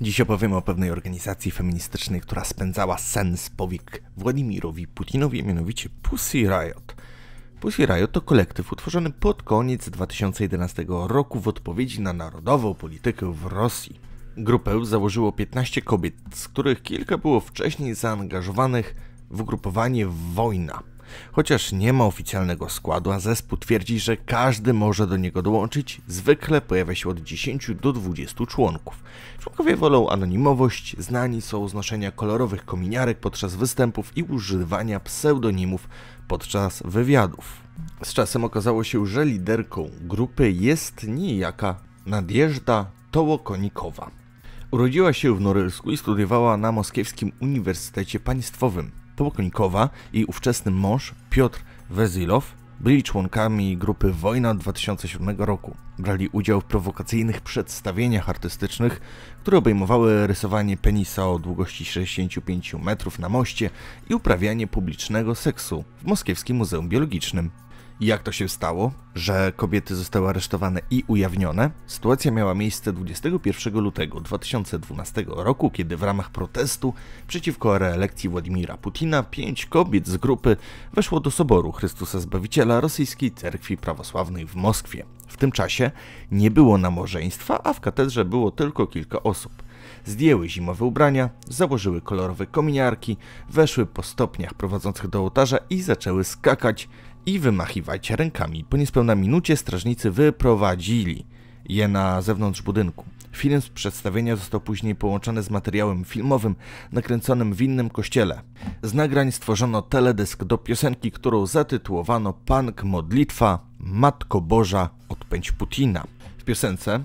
Dziś opowiem o pewnej organizacji feministycznej, która spędzała sen z powiek Władimirowi Putinowi, mianowicie Pussy Riot. Pussy Riot to kolektyw utworzony pod koniec 2011 roku w odpowiedzi na narodową politykę w Rosji. Grupę założyło 15 kobiet, z których kilka było wcześniej zaangażowanych w ugrupowanie Wojna Chociaż nie ma oficjalnego składu, a zespół twierdzi, że każdy może do niego dołączyć, zwykle pojawia się od 10 do 20 członków. Członkowie wolą anonimowość, znani są z noszenia kolorowych kominiarek podczas występów i używania pseudonimów podczas wywiadów. Z czasem okazało się, że liderką grupy jest niejaka Nadjeżda Tołokonikowa. Urodziła się w Norylsku i studiowała na Moskiewskim Uniwersytecie Państwowym. Połkonikowa i ówczesny mąż Piotr Wezilow byli członkami grupy Wojna 2007 roku. Brali udział w prowokacyjnych przedstawieniach artystycznych, które obejmowały rysowanie penisa o długości 65 metrów na moście i uprawianie publicznego seksu w Moskiewskim Muzeum Biologicznym. Jak to się stało, że kobiety zostały aresztowane i ujawnione? Sytuacja miała miejsce 21 lutego 2012 roku, kiedy w ramach protestu przeciwko reelekcji Władimira Putina pięć kobiet z grupy weszło do Soboru Chrystusa Zbawiciela Rosyjskiej Cerkwi Prawosławnej w Moskwie. W tym czasie nie było namożeństwa, a w katedrze było tylko kilka osób zdjęły zimowe ubrania, założyły kolorowe kominiarki, weszły po stopniach prowadzących do ołtarza i zaczęły skakać, i wymachiwać rękami. Po niespełna minucie strażnicy wyprowadzili je na zewnątrz budynku. Film z przedstawienia został później połączony z materiałem filmowym nakręconym w innym kościele. Z nagrań stworzono teledysk do piosenki, którą zatytułowano Punk Modlitwa Matko Boża odpędź Putina. W piosence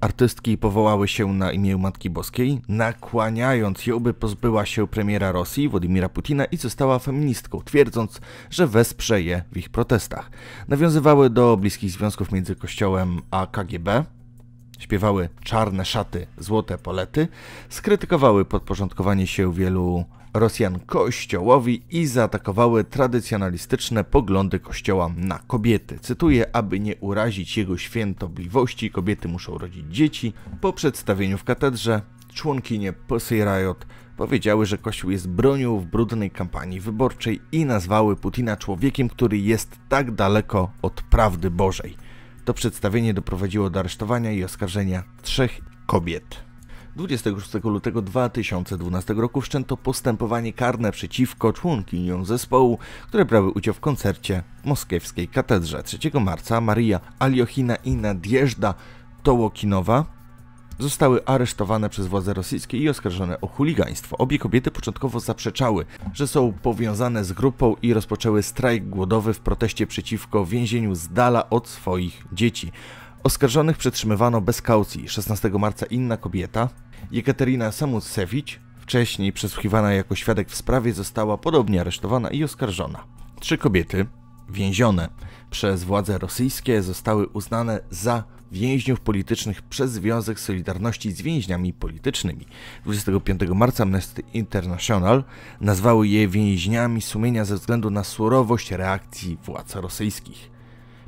artystki powołały się na imię Matki Boskiej, nakłaniając ją, by pozbyła się premiera Rosji, Władimira Putina i została feministką, twierdząc, że wesprze je w ich protestach. Nawiązywały do bliskich związków między Kościołem a KGB, śpiewały czarne szaty, złote polety, skrytykowały podporządkowanie się wielu Rosjan kościołowi i zaatakowały tradycjonalistyczne poglądy kościoła na kobiety. Cytuję, aby nie urazić jego świętobliwości, kobiety muszą rodzić dzieci. Po przedstawieniu w katedrze członkinie Pussy Riot powiedziały, że Kościół jest bronią w brudnej kampanii wyborczej i nazwały Putina człowiekiem, który jest tak daleko od prawdy Bożej. To przedstawienie doprowadziło do aresztowania i oskarżenia trzech kobiet. 26 lutego 2012 roku wszczęto postępowanie karne przeciwko członkiniom zespołu, które brały udział w koncercie w moskiewskiej katedrze. 3 marca Maria Aliochina i Nadjeżda Tołokinowa zostały aresztowane przez władze rosyjskie i oskarżone o chuligaństwo. Obie kobiety początkowo zaprzeczały, że są powiązane z grupą i rozpoczęły strajk głodowy w proteście przeciwko więzieniu z dala od swoich dzieci. Oskarżonych przetrzymywano bez kaucji. 16 marca inna kobieta, Jekaterina Samusewicz, wcześniej przesłuchiwana jako świadek w sprawie, została podobnie aresztowana i oskarżona. Trzy kobiety, więzione przez władze rosyjskie, zostały uznane za więźniów politycznych przez Związek Solidarności z Więźniami Politycznymi. 25 marca Amnesty International nazwały je więźniami sumienia ze względu na surowość reakcji władz rosyjskich.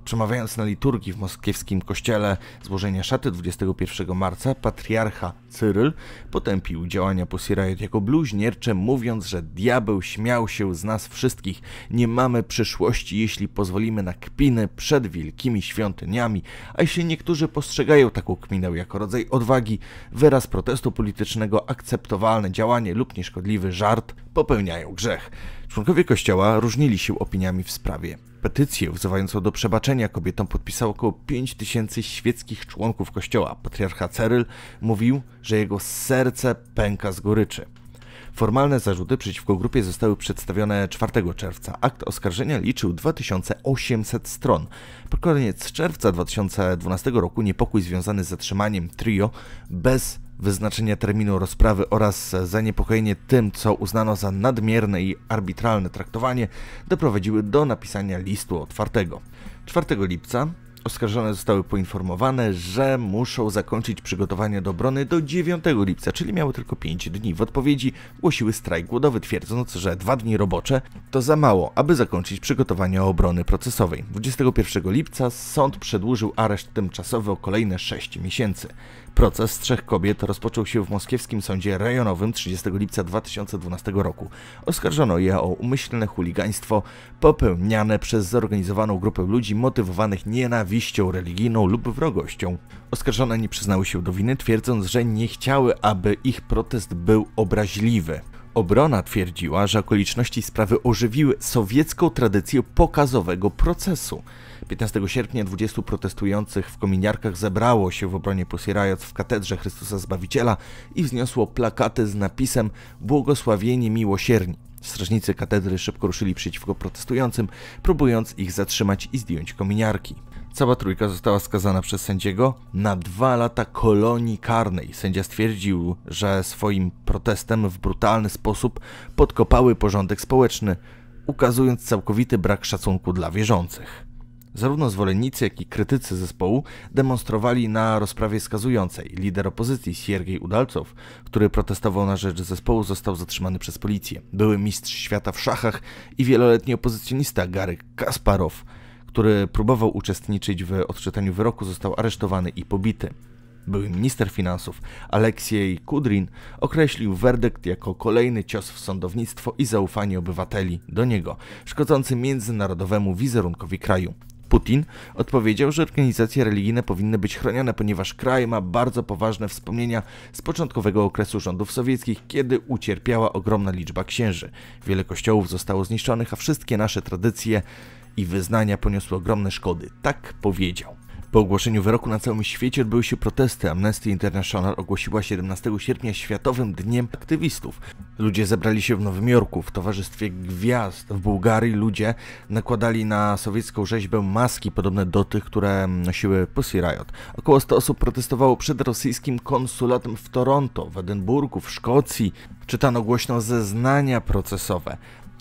Przemawiając na liturgii w moskiewskim kościele złożenia szaty 21 marca, patriarcha Cyryl potępił działania Pussy Riot jako bluźniercze, mówiąc, że diabeł śmiał się z nas wszystkich. Nie mamy przyszłości, jeśli pozwolimy na kpiny przed wielkimi świątyniami, a jeśli niektórzy postrzegają taką kminę jako rodzaj odwagi, wyraz protestu politycznego, akceptowalne działanie lub nieszkodliwy żart, popełniają grzech. Członkowie kościoła różnili się opiniami w sprawie. Petycję wzywającą do przebaczenia kobietom podpisało około 5 tysięcy świeckich członków kościoła. Patriarcha Ceryl mówił, że jego serce pęka z goryczy. Formalne zarzuty przeciwko grupie zostały przedstawione 4 czerwca. Akt oskarżenia liczył 2800 stron. Pod koniec czerwca 2012 roku niepokój związany z zatrzymaniem trio bez wyznaczenia terminu rozprawy oraz zaniepokojenie tym, co uznano za nadmierne i arbitralne traktowanie, doprowadziły do napisania listu otwartego. 4 lipca oskarżone zostały poinformowane, że muszą zakończyć przygotowania do obrony do 9 lipca, czyli miały tylko 5 dni. W odpowiedzi głosiły strajk głodowy, twierdząc, że dwa dni robocze to za mało, aby zakończyć przygotowania obrony procesowej. 21 lipca sąd przedłużył areszt tymczasowy o kolejne 6 miesięcy. Proces trzech kobiet rozpoczął się w moskiewskim sądzie rejonowym 30 lipca 2012 roku. Oskarżono je o umyślne chuligaństwo popełniane przez zorganizowaną grupę ludzi motywowanych nienawiścią religijną lub wrogością. Oskarżone nie przyznały się do winy, twierdząc, że nie chciały, aby ich protest był obraźliwy. Obrona twierdziła, że okoliczności sprawy ożywiły sowiecką tradycję pokazowego procesu. 15 sierpnia 20 protestujących w kominiarkach zebrało się w obronie posierając w katedrze Chrystusa Zbawiciela i wzniosło plakaty z napisem Błogosławieni miłosierni. Strażnicy katedry szybko ruszyli przeciwko protestującym, próbując ich zatrzymać i zdjąć kominiarki. Cała trójka została skazana przez sędziego na dwa lata kolonii karnej. Sędzia stwierdził, że swoim protestem w brutalny sposób podkopały porządek społeczny, ukazując całkowity brak szacunku dla wierzących. Zarówno zwolennicy, jak i krytycy zespołu demonstrowali na rozprawie skazującej. Lider opozycji Siergiej Udalcow, który protestował na rzecz zespołu, został zatrzymany przez policję. Były mistrz świata w szachach i wieloletni opozycjonista Gary Kasparow, który próbował uczestniczyć w odczytaniu wyroku, został aresztowany i pobity. Były minister finansów Aleksiej Kudrin określił werdykt jako kolejny cios w sądownictwo i zaufanie obywateli do niego, szkodzący międzynarodowemu wizerunkowi kraju. Putin odpowiedział, że organizacje religijne powinny być chronione, ponieważ kraj ma bardzo poważne wspomnienia z początkowego okresu rządów sowieckich, kiedy ucierpiała ogromna liczba księży. Wiele kościołów zostało zniszczonych, a wszystkie nasze tradycje i wyznania poniosły ogromne szkody. Tak powiedział. Po ogłoszeniu wyroku na całym świecie odbyły się protesty. Amnesty International ogłosiła 17 sierpnia Światowym Dniem Aktywistów. Ludzie zebrali się w Nowym Jorku w Towarzystwie Gwiazd. W Bułgarii ludzie nakładali na sowiecką rzeźbę maski podobne do tych, które nosiły Pussy Riot. Około 100 osób protestowało przed rosyjskim konsulatem w Toronto, w Edynburgu, w Szkocji. Czytano głośno zeznania procesowe,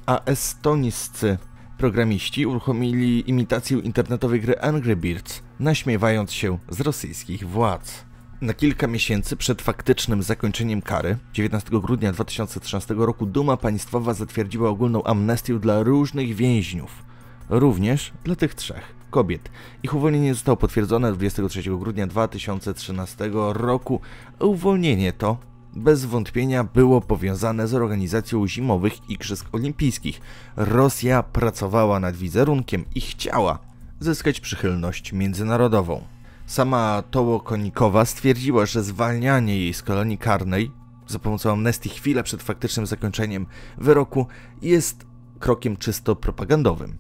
a estoniscy Programiści uruchomili imitację internetowej gry Angry Birds, naśmiewając się z rosyjskich władz. Na kilka miesięcy przed faktycznym zakończeniem kary, 19 grudnia 2013 roku Duma Państwowa zatwierdziła ogólną amnestię dla różnych więźniów, również dla tych trzech kobiet. Ich uwolnienie zostało potwierdzone 23 grudnia 2013 roku, a uwolnienie to bez wątpienia było powiązane z organizacją zimowych Igrzysk Olimpijskich. Rosja pracowała nad wizerunkiem i chciała zyskać przychylność międzynarodową. Sama Tołokonikowa stwierdziła, że zwalnianie jej z kolonii karnej za pomocą amnestii chwilę przed faktycznym zakończeniem wyroku jest krokiem czysto propagandowym.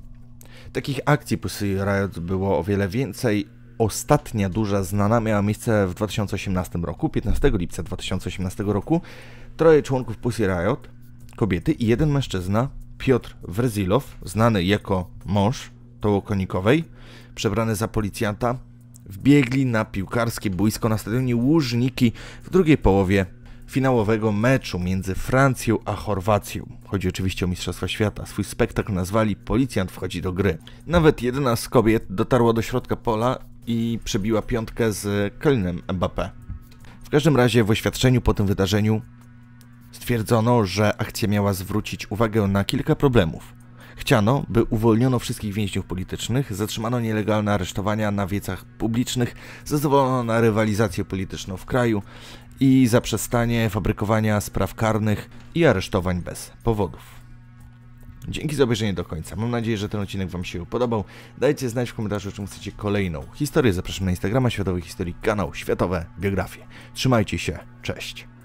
Takich akcji Pussy Riot było o wiele więcej, ostatnia duża znana miała miejsce w 2018 roku, 15 lipca 2018 roku. Troje członków Pussy Riot, kobiety i jeden mężczyzna, Piotr Wrezilow, znany jako mąż Tołokonikowej, przebrany za policjanta, wbiegli na piłkarskie boisko na stadionie Łużniki w drugiej połowie finałowego meczu między Francją a Chorwacją. Chodzi oczywiście o Mistrzostwa Świata. Swój spektakl nazwali Policjant wchodzi do gry. Nawet jedna z kobiet dotarła do środka pola i przebiła piątkę z Kelnem Mbappé. W każdym razie w oświadczeniu po tym wydarzeniu stwierdzono, że akcja miała zwrócić uwagę na kilka problemów. Chciano, by uwolniono wszystkich więźniów politycznych, zatrzymano nielegalne aresztowania na wiecach publicznych, zezwolono na rywalizację polityczną w kraju i zaprzestanie fabrykowania spraw karnych i aresztowań bez powodów. Dzięki za obejrzenie do końca. Mam nadzieję, że ten odcinek Wam się podobał. Dajcie znać w komentarzu, czym chcecie kolejną historię. Zapraszam na Instagrama Światowej Historii, kanał Światowe Biografie. Trzymajcie się, cześć!